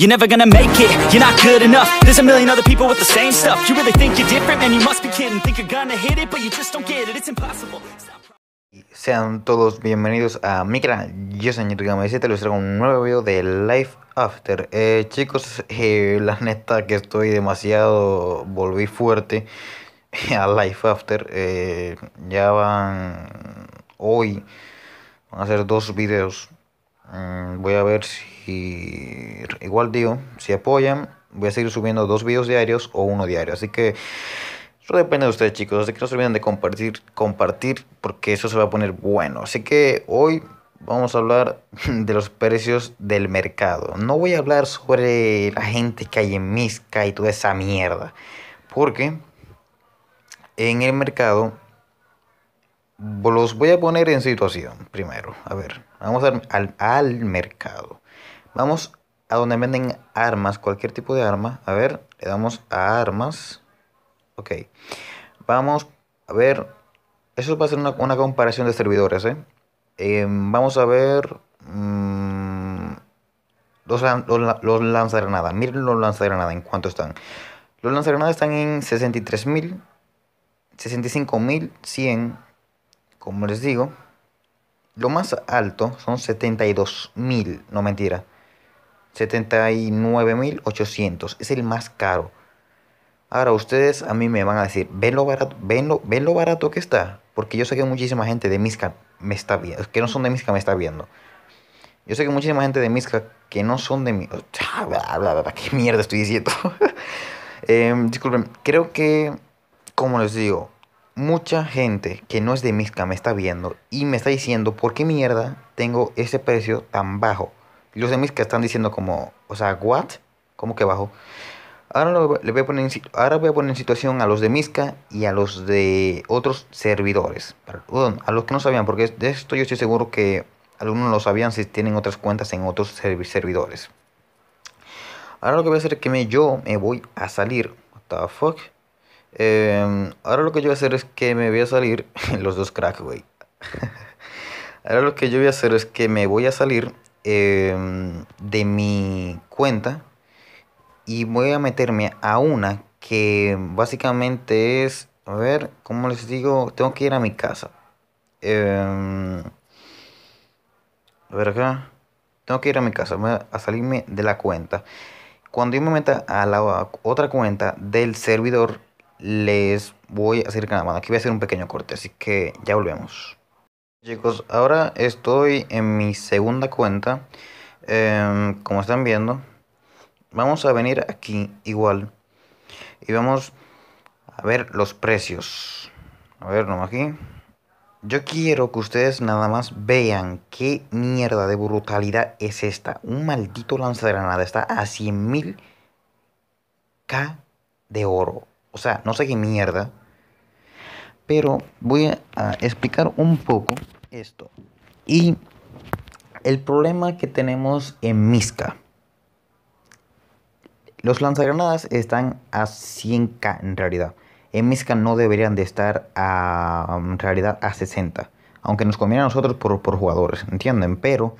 You're never gonna make it, you're not good enough There's a million other people with the same stuff You really think you're different, and you must be kidding Think you're gonna hit it, but you just don't get it It's impossible Sean todos bienvenidos a mi canal, yo soy gama y les traigo un nuevo video de Life After eh, Chicos, eh, la neta que estoy demasiado, volví fuerte a Life After eh, Ya van, hoy, van a ser dos videos Mm, voy a ver si, igual digo, si apoyan, voy a seguir subiendo dos videos diarios o uno diario. Así que eso depende de ustedes chicos. Así que no se olviden de compartir, compartir porque eso se va a poner bueno. Así que hoy vamos a hablar de los precios del mercado. No voy a hablar sobre la gente que hay en Misca y toda esa mierda. Porque en el mercado los voy a poner en situación primero. A ver, vamos al, mercado. Vamos a donde venden armas, cualquier tipo de arma. A ver, le damos a armas. Ok. Vamos a ver. Eso va a ser una, comparación de servidores. ¿eh? Em, vamos a ver. Mm, los, los, los lanzagranadas. Miren los lanzagranadas en cuánto están. Los lanzagranadas están en 63.000, 65.100 como les digo, lo más alto son 72.000, no mentira, 79.800, es el más caro. Ahora ustedes a mí me van a decir, ven lo barato, barato que está, porque yo sé que muchísima gente de Misca me está viendo, que no son de Misca me está viendo. Yo sé que muchísima gente de Misca que no son de misca ¿Qué mierda estoy diciendo? Em, disculpen, creo que, como les digo, mucha gente que no es de Misca me está viendo y me está diciendo por qué mierda tengo ese precio tan bajo. Los de Misca están diciendo como, o sea, ¿what? ¿Cómo que bajo? Ahora, le voy a poner en, ahora voy a poner situación a los de Misca y a los de otros servidores. Perdón, a los que no sabían, porque de esto yo estoy seguro que algunos lo sabían si tienen otras cuentas en otros servidores. Ahora lo que voy a hacer es que me, yo me voy a salir. What the fuck? Em, ahora lo que yo voy a hacer es que me voy a salir. los dos crack, güey. ahora lo que yo voy a hacer es que me voy a salir em, de mi cuenta y voy a meterme a una que básicamente es. A ver, ¿cómo les digo? Tengo que ir a mi casa. Em, a ver acá. Tengo que ir a mi casa, a salirme de la cuenta. Cuando yo me meta a la otra cuenta del servidor, les voy a nada más Aquí voy a hacer un pequeño corte, así que ya volvemos. Chicos, ahora estoy en mi segunda cuenta. Em, como están viendo, vamos a venir aquí igual y vamos a ver los precios. A ver, nomás aquí. Yo quiero que ustedes nada más vean qué mierda de brutalidad es esta. Un maldito lanzagranada está a 100.000 K de oro. O sea, no sé qué mierda. Pero voy a explicar un poco esto. Y el problema que tenemos en Misca. Los lanzagranadas están a 100k en realidad. En Misca no deberían de estar a, en realidad a 60. Aunque nos conviene a nosotros por, por jugadores, ¿entienden? Pero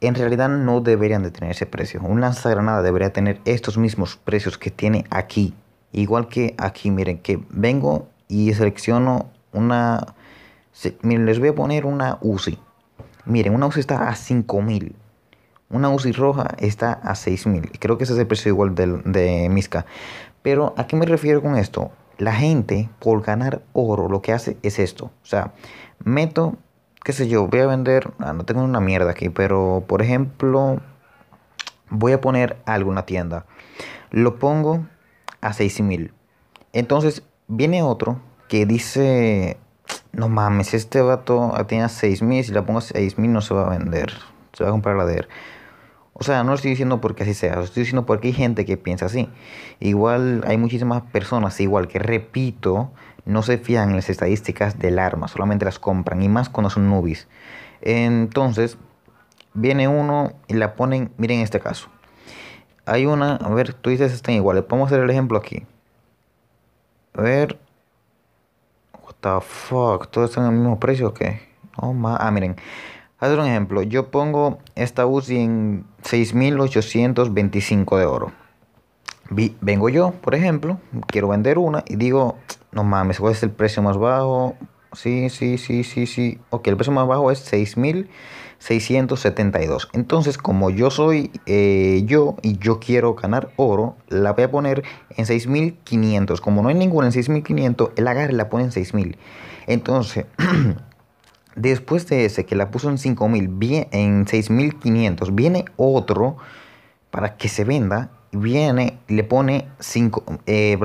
en realidad no deberían de tener ese precio. Un lanzagranada debería tener estos mismos precios que tiene aquí Igual que aquí, miren, que vengo y selecciono una... miren, les voy a poner una Uzi. Miren, una Uzi está a 5000. Una Uzi roja está a 6000. Creo que ese es el precio igual de, de Misca. Pero ¿a qué me refiero con esto? La gente por ganar oro lo que hace es esto. O sea, meto, qué sé yo, voy a vender, ah, no tengo una mierda aquí, pero por ejemplo, voy a poner alguna tienda. Lo pongo a 6.000. Entonces viene otro que dice, no mames, este vato tiene 6.000, si la pongo a 6.000 no se va a vender, se va a comprar la DER, O sea, no lo estoy diciendo porque así sea, lo estoy diciendo porque hay gente que piensa así. Igual hay muchísimas personas, igual que repito, no se fían en las estadísticas del arma, solamente las compran, y más cuando son nubis. Entonces, viene uno y la ponen, miren este caso, hay una, a ver, tú dices están iguales. Podemos hacer el ejemplo aquí. A ver. What the fuck, todos están al mismo precio o qué? no oh, ah, miren. Hacer un ejemplo. Yo pongo esta UCI en 6.825 de oro. vengo yo, por ejemplo, quiero vender una y digo, no mames, ¿cuál es el precio más bajo? Sí, sí, sí, sí, sí. Ok, el precio más bajo es 6.000. 672. Entonces, como yo soy eh, yo y yo quiero ganar oro, la voy a poner en 6500. Como no hay ninguna en 6500, el agarre la pone en 6000. Entonces, después de ese que la puso en 5000, en 6500, viene otro para que se venda viene le pone eh,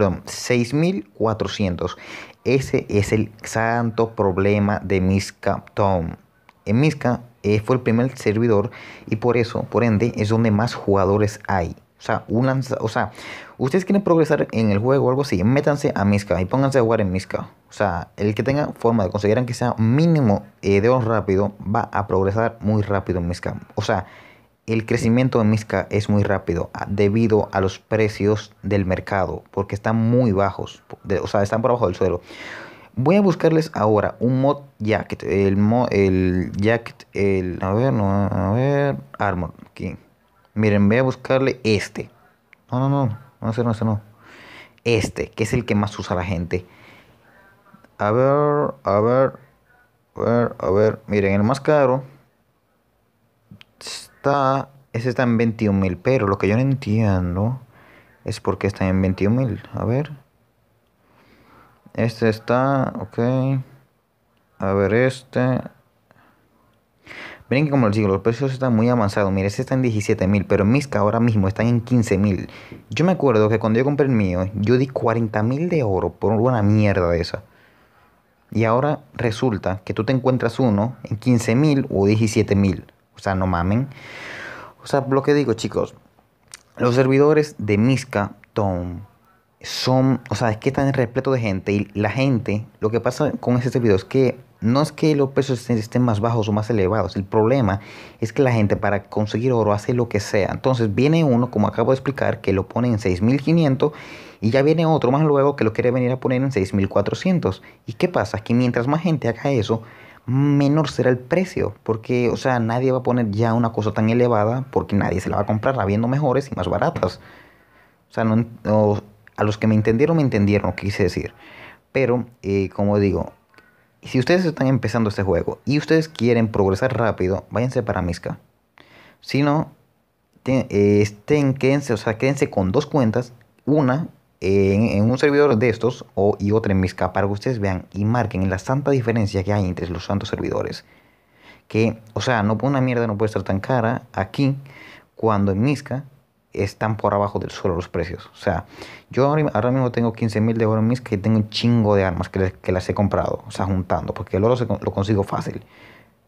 mil 6400 ese es el santo problema de Miska Tom en Miska eh, fue el primer servidor y por eso, por ende, es donde más jugadores hay. O sea, un o sea, ustedes quieren progresar en el juego o algo así, métanse a Miska y pónganse a jugar en Miska. O sea, el que tenga forma de conseguir que sea mínimo eh, de un rápido va a progresar muy rápido en Miska. O sea, el crecimiento en Miska es muy rápido ah, debido a los precios del mercado, porque están muy bajos, o sea, están por abajo del suelo. Voy a buscarles ahora un mod jacket. El mod, el jacket, el. A ver, no, a ver. Armor, aquí. Miren, voy a buscarle este. No, no, no. No, ese no, no. Este, que es el que más usa la gente. A ver, a ver. A ver, a ver. Miren, el más caro. Está. Ese está en 21.000 Pero lo que yo no entiendo es por qué está en 21000 A ver. Este está, ok. A ver este. Miren que como les digo, los precios están muy avanzados. Miren, este está en $17,000, mil, pero Misca ahora mismo están en $15,000. Yo me acuerdo que cuando yo compré el mío, yo di $40,000 mil de oro por una mierda de esa. Y ahora resulta que tú te encuentras uno en $15,000 mil o $17,000. mil. O sea, no mamen. O sea, lo que digo, chicos. Los servidores de Misca Tom son, o sea, es que están repleto de gente y la gente, lo que pasa con ese servidor es que no es que los precios estén más bajos o más elevados, el problema es que la gente para conseguir oro hace lo que sea. Entonces viene uno, como acabo de explicar, que lo pone en 6500 y ya viene otro más luego que lo quiere venir a poner en 6400. ¿Y qué pasa? Que mientras más gente haga eso, menor será el precio, porque, o sea, nadie va a poner ya una cosa tan elevada porque nadie se la va a comprar habiendo mejores y más baratas. O sea, no, a los que me entendieron, me entendieron quise decir. Pero, eh, como digo, si ustedes están empezando este juego y ustedes quieren progresar rápido, váyanse para Misca. Si no, eh, estén, quédense, o sea, quédense con dos cuentas, una eh, en, un servidor de estos o, y otra en Misca, para que ustedes vean y marquen la santa diferencia que hay entre los santos servidores. Que, o sea, no una mierda no puede estar tan cara aquí cuando en Misca están por abajo del suelo los precios. O sea, yo ahora mismo tengo 15 mil de oro en mis que tengo un chingo de armas que, las he comprado, o sea, juntando, porque el oro lo consigo fácil.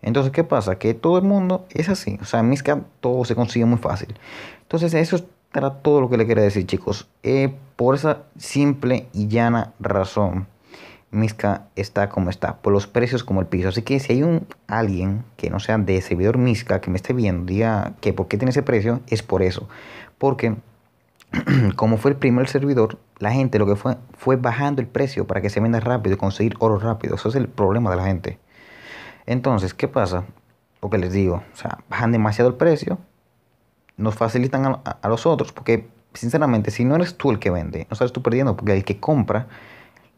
Entonces, ¿qué pasa? Que todo el mundo es así. O sea, en misca todo se consigue muy fácil. Entonces, eso era todo lo que le quería decir, chicos. Eh, por esa simple y llana razón Misca está como está, por los precios como el piso. Así que si hay un alguien que no sea de servidor Misca que me esté viendo, diga que por qué tiene ese precio, es por eso. Porque como fue el primer servidor, la gente lo que fue fue bajando el precio para que se venda rápido y conseguir oro rápido. Eso es el problema de la gente. Entonces, ¿qué pasa? Lo que les digo, o sea, bajan demasiado el precio, nos facilitan a, los otros, porque sinceramente, si no eres tú el que vende, no estás tú perdiendo, porque el que compra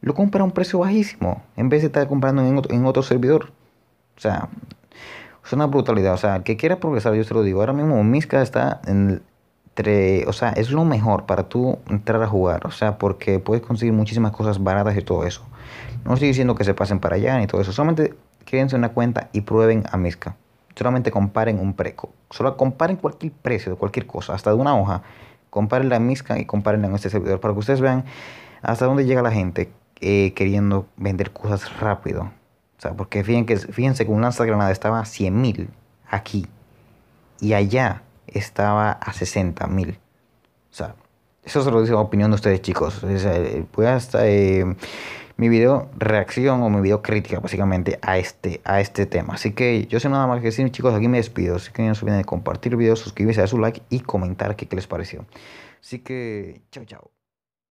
lo compra a un precio bajísimo en vez de estar comprando en otro, en otro servidor. O sea, es una brutalidad. O sea, que quiera progresar, yo te lo digo. Ahora mismo Miska está en entre, o sea, es lo mejor para tú entrar a jugar. O sea, porque puedes conseguir muchísimas cosas baratas y todo eso. No estoy diciendo que se pasen para allá ni todo eso. Solamente en una cuenta y prueben a Miska. Solamente comparen un preco. Solo comparen cualquier precio de cualquier cosa, hasta de una hoja. Comparen la Miska y comparen en este servidor para que ustedes vean hasta dónde llega la gente eh, queriendo vender cosas rápido. O sea, porque fíjense, fíjense que un granada estaba a 100 mil aquí y allá estaba a 60 mil. O sea, eso se lo dice la opinión de ustedes, chicos. O sea, eh, voy hasta, eh, mi video reacción o mi video crítica, básicamente, a este, a este tema. Así que yo sé nada más que decir, chicos. Aquí me despido. si quieren no de compartir el video, suscribirse, dar su like y comentar qué, qué les pareció. Así que, chao, chao.